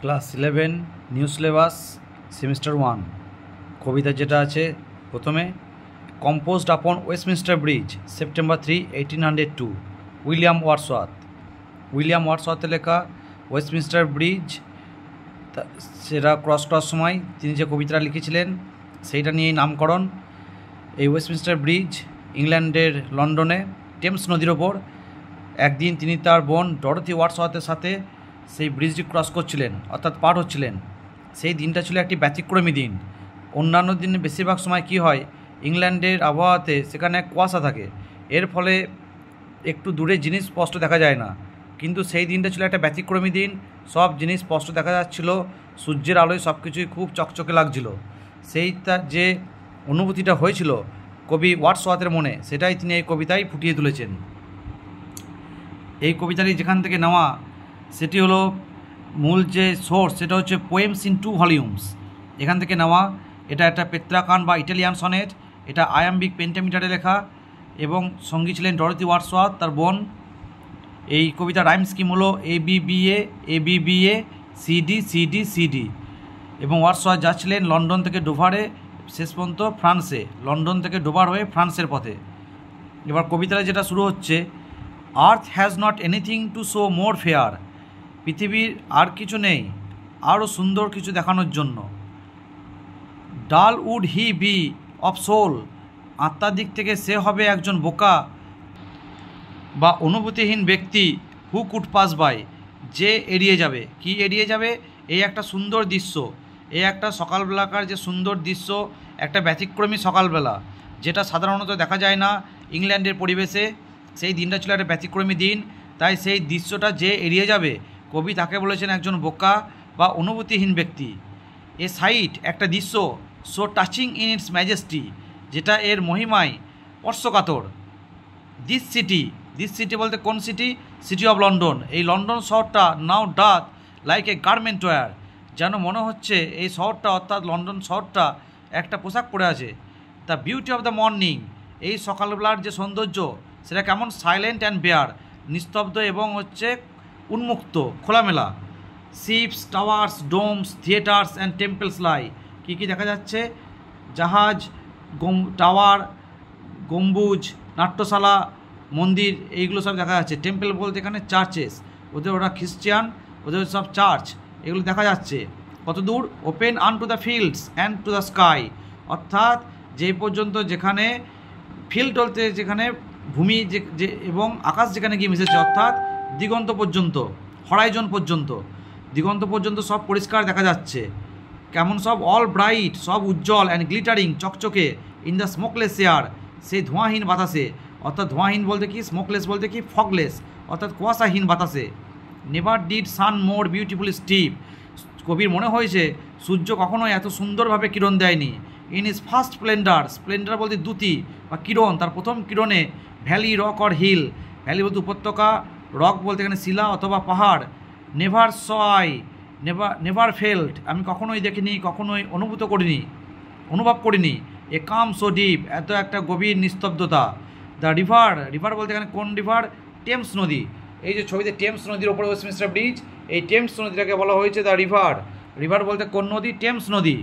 class eleven new syllabus semester one কবিতা যেটা আছে প্রথমে composed upon Westminster Bridge September three eighteen hundred two William Wordsworth William ওয়ার্সওয়াতে লেখা ওয়েস্টমিনস্টার ব্রিজ সেটা ক্রস ক্রস সময় তিনি যে কবিতাটা লিখেছিলেন সেইটা নিয়েই নামকরণ এই ওয়েস্টমিনস্টার ব্রিজ ইংল্যান্ডের লন্ডনে টেমস নদীর ওপর একদিন তিনি তার বোন ডরথি ওয়ার্সওয়াতের সাথে সেই ব্রিজটি ক্রস করছিলেন অর্থাৎ পার হচ্ছিলেন সেই দিনটা ছিল একটি ব্যতিক্রমী দিন অন্যান্য দিনে বেশিরভাগ সময় কি হয় ইংল্যান্ডের আবহাওয়াতে সেখানে কুয়াশা থাকে এর ফলে একটু দূরে জিনিস স্পষ্ট দেখা যায় না কিন্তু সেই দিনটা ছিল একটা ব্যতিক্রমী দিন সব জিনিস স্পষ্ট দেখা যাচ্ছিল সূর্যের আলোয় সব কিছুই খুব চকচকে লাগছিল সেই তার যে অনুভূতিটা হয়েছিল কবি ওয়াটসওয়াতের মনে সেটাই তিনি এই কবিতায় ফুটিয়ে তুলেছেন এই কবিতাটি যেখান থেকে নেওয়া সেটি হলো মূল যে সোর্স সেটা হচ্ছে পোয়েমস ইন টু ভলিউমস এখান থেকে নেওয়া এটা একটা পেত্রাকান বা ইটালিয়ান সনেট এটা আয়াম্বিক পেন্টামিটারে লেখা এবং সঙ্গী ছিলেন ডরতি ওয়ার্সওয়াত তার বোন এই কবিতা রাইম স্কিম হলো A B B A A B B A C D C D C D এবং ওয়ার্সওয়াত যাচ্ছিলেন লন্ডন থেকে ডোভারে শেষ পর্যন্ত ফ্রান্সে লন্ডন থেকে ডোভার হয়ে ফ্রান্সের পথে এবার কবিতাটা যেটা শুরু হচ্ছে earth has not anything to show more fair পৃথিবীর আর কিছু নেই আরও সুন্দর কিছু দেখানোর জন্য dull would he be of soul আত্মার দিক থেকে সে হবে একজন বোকা বা অনুভূতিহীন ব্যক্তি হু কুট পাস বাই যে এড়িয়ে যাবে কি এড়িয়ে যাবে এই একটা সুন্দর দৃশ্য এই একটা সকালবেলাকার যে সুন্দর দৃশ্য একটা ব্যতিক্রমী সকালবেলা যেটা সাধারণত দেখা যায় না ইংল্যান্ডের পরিবেশে সেই দিনটা ছিল একটা ব্যতিক্রমী দিন তাই সেই দৃশ্যটা যে এড়িয়ে যাবে কবি তাকে বলেছেন একজন বোকা বা অনুভূতিহীন ব্যক্তি এ সাইট একটা দৃশ্য so touching in its majesty যেটা এর মহিমায় স্পর্শকাতর দিস সিটি দিস সিটি বলতে কোন সিটি সিটি অব লন্ডন এই লন্ডন শহরটা now doth like a garment wear যেন মনে হচ্ছে এই শহরটা অর্থাৎ লন্ডন শহরটা একটা পোশাক পরে আছে the beauty of the morning এই সকালবেলার যে সৌন্দর্য সেটা কেমন সাইলেন্ট অ্যান্ড বেয়ার নিস্তব্ধ এবং হচ্ছে উন্মুক্ত খোলামেলা ships towers domes theatres and temples lie কী কী দেখা যাচ্ছে জাহাজ গম টাওয়ার গম্বুজ নাট্যশালা মন্দির এইগুলো সব দেখা যাচ্ছে টেম্পল বলতে এখানে চার্চেস ওদের ওরা খ্রিস্টিয়ান ওদের সব চার্চ এগুলো দেখা যাচ্ছে কত দূর open unto the fields and to the sky অর্থাৎ যে পর্যন্ত যেখানে ফিল্ড বলতে যেখানে ভূমি যে এবং আকাশ যেখানে গিয়ে মিশেছে অর্থাৎ দিগন্ত পর্যন্ত হরাইজন পর্যন্ত দিগন্ত পর্যন্ত সব পরিষ্কার দেখা যাচ্ছে কেমন সব অল ব্রাইট সব উজ্জ্বল অ্যান্ড গ্লিটারিং চকচকে ইন দ্য স্মোকলেস এয়ার সেই ধোঁয়াহীন বাতাসে অর্থাৎ ধোঁয়াহীন বলতে কি স্মোকলেস বলতে কি ফগলেস অর্থাৎ কুয়াশাহীন বাতাসে never did sun more beautiful steep কবির মনে হয়েছে সূর্য কখনোই এত সুন্দরভাবে কিরণ দেয়নি in his first splendour splendour বলতে দ্যুতি বা কিরণ তার প্রথম কিরণে valley rock or hill valley বলতে উপত্যকা রক বলতে এখানে শিলা অথবা পাহাড় never saw I never never felt আমি কখনোই দেখিনি কখনোই অনুভূত করিনি অনুভব করিনি এ কাম সো ডিপ এত একটা গভীর নিস্তব্ধতা দ্য রিভার রিভার বলতে এখানে কোন রিভার টেমস নদী এই যে ছবিতে টেমস নদীর ওপরে ওয়েস্টমিনিস্টার ব্রিজ এই টেমস নদীটাকে বলা হয়েছে দ্য রিভার রিভার বলতে কোন নদী টেমস নদী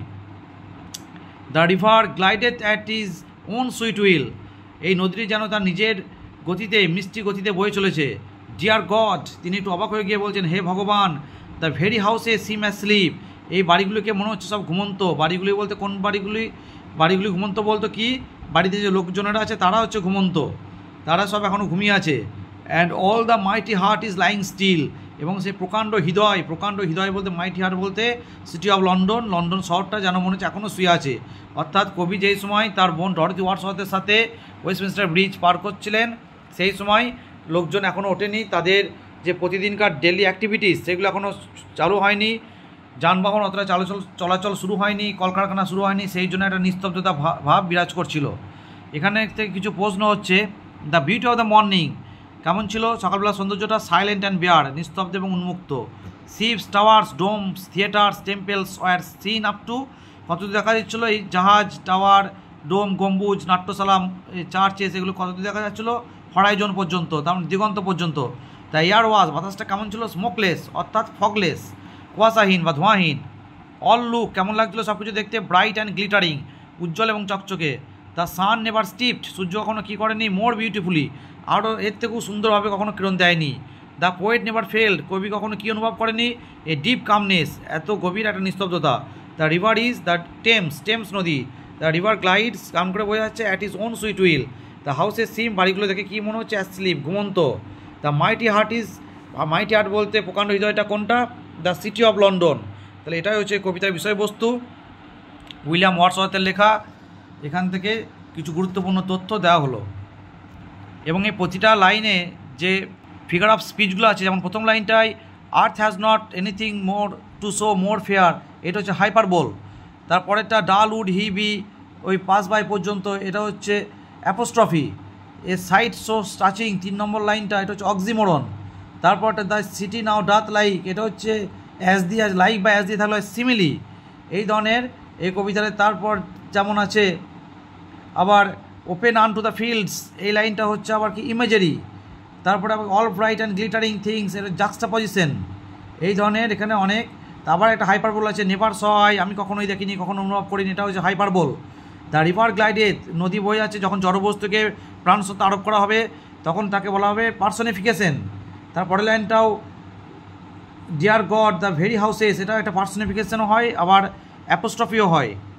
the river glided at his own sweet will এই নদীটি যেন তার নিজের গতিতে মিষ্টি গতিতে বয়ে চলেছে ডিয়ার গড তিনি একটু অবাক হয়ে গিয়ে বলছেন হে ভগবান দ্য ভেরি হাউসে সিম অ্যা স্লিপ এই বাড়িগুলিকে মনে হচ্ছে সব ঘুমন্ত বাড়িগুলি বলতে কোন বাড়িগুলি বাড়িগুলি ঘুমন্ত বলতো কি বাড়িতে যে লোকজনেরা আছে তারা হচ্ছে ঘুমন্ত তারা সব এখনও ঘুমিয়ে আছে and all the mighty heart is lying still এবং সেই প্রকাণ্ড হৃদয় প্রকাণ্ড হৃদয় বলতে মাইটি হার্ট বলতে সিটি অফ লন্ডন লন্ডন শহরটা যেন মনে হচ্ছে এখনও শুয়ে আছে অর্থাৎ কবি যেই সময় তার বোন ডরথি ওয়াটসওয়ার্থের সাথে ওয়েস্টমিনিস্টার ব্রিজ পার করছিলেন সেই সময় লোকজন এখনও ওঠেনি তাদের যে প্রতিদিনকার ডেলি অ্যাক্টিভিটিস সেগুলো এখনও চালু হয়নি যানবাহন অতটা চলাচল চলাচল শুরু হয়নি কলকারখানা শুরু হয়নি সেই জন্য একটা নিস্তব্ধতা ভাব বিরাজ করছিল এখানে থেকে কিছু প্রশ্ন হচ্ছে the beauty of the morning কেমন ছিল সকালবেলা সৌন্দর্যটা সাইলেন্ট অ্যান্ড বিয়ার নিস্তব্ধ এবং উন্মুক্ত ships towers domes theatres temples were seen up to কত দেখা যাচ্ছিলো এই জাহাজ টাওয়ার ডোম গম্বুজ নাট্যশালা চার্চেস এগুলো কত দেখা যাচ্ছিলো হরাইজন পর্যন্ত তার মানে দিগন্ত পর্যন্ত দ্য এয়ার ওয়াজ বাতাসটা কেমন ছিল স্মোকলেস অর্থাৎ ফগলেস কুয়াশাহীন বা ধোঁয়াহীন অল লুক কেমন লাগছিল সব কিছু দেখতে ব্রাইট অ্যান্ড গ্লিটারিং উজ্জ্বল এবং চকচকে দ্য সান নেভার স্টিপড সূর্য কখনো কী করেনি মোর বিউটিফুলি আরও এর থেকেও সুন্দরভাবে কখনো কিরণ দেয়নি দ্য পোয়েট নেভার ফেল্ড কবি কখনো কী অনুভব করেনি এ ডিপ কামনেস এত গভীর একটা নিস্তব্ধতা the river is the Thames Thames নদী দ্য রিভার গ্লাইডস কাম করে বোঝা যাচ্ছে at his own sweet will the হাউসের সিম বাড়িগুলো দেখে কী মনে হচ্ছে অ্যাসলিপ ঘুমন্ত the mighty heart is mighty heart বলতে প্রকাণ্ড হৃদয়টা কোনটা দ্য সিটি অফ লন্ডন তাহলে এটাই হচ্ছে কবিতার বিষয়বস্তু উইলিয়াম ওয়াটসওয়ার্থের লেখা এখান থেকে কিছু গুরুত্বপূর্ণ তথ্য দেওয়া হলো এবং এই প্রতিটা লাইনে যে ফিগার অফ স্পিচগুলো আছে যেমন প্রথম লাইনটায় earth has not anything more to show more fair এটা হচ্ছে হাইপার বল তারপরেরটা ডাল উড হি বি ওই পাস বাই পর্যন্ত এটা হচ্ছে apostrophe a sight so touching তিন নম্বর লাইনটা এটা হচ্ছে অক্সিমোরন তারপর the city now doth like এটা হচ্ছে অ্যাজ দিয়ে লাইক বা অ্যাজ দি থাকলে সিমিলি এই ধরনের এই কবিতাটা তারপর যেমন আছে আবার open unto the fields এই লাইনটা হচ্ছে আবার কি ইমেজারি তারপরে আবার all bright and glittering things এটা জাক্সটা পজিশন এই ধরনের এখানে অনেক আবার একটা হাইপারবোল আছে নেভার সয় আমি কখনোই দেখিনি কখনো অনুভব করিনি এটা হচ্ছে হাইপারবোল দ্য রিভার গ্লাইডে নদী বয়ে যাচ্ছে যখন জড়বস্তুকে প্রাণসত্তা আরোপ করা হবে তখন তাকে বলা হবে পার্সোনিফিকেশন তার পরের লাইনটাও dear God the very houses এটা একটা পার্সোনিফিকেশনও হয় আবার অ্যাপোস্ট্রফিও হয়